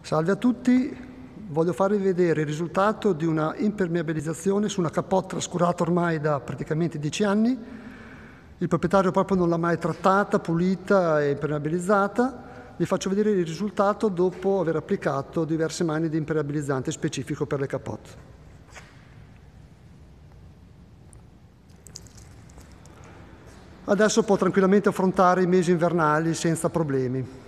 Salve a tutti, voglio farvi vedere il risultato di una impermeabilizzazione su una capote trascurata ormai da praticamente 10 anni. Il proprietario proprio non l'ha mai trattata, pulita e impermeabilizzata. Vi faccio vedere il risultato dopo aver applicato diverse mani di impermeabilizzante specifico per le capote. Adesso può tranquillamente affrontare i mesi invernali senza problemi.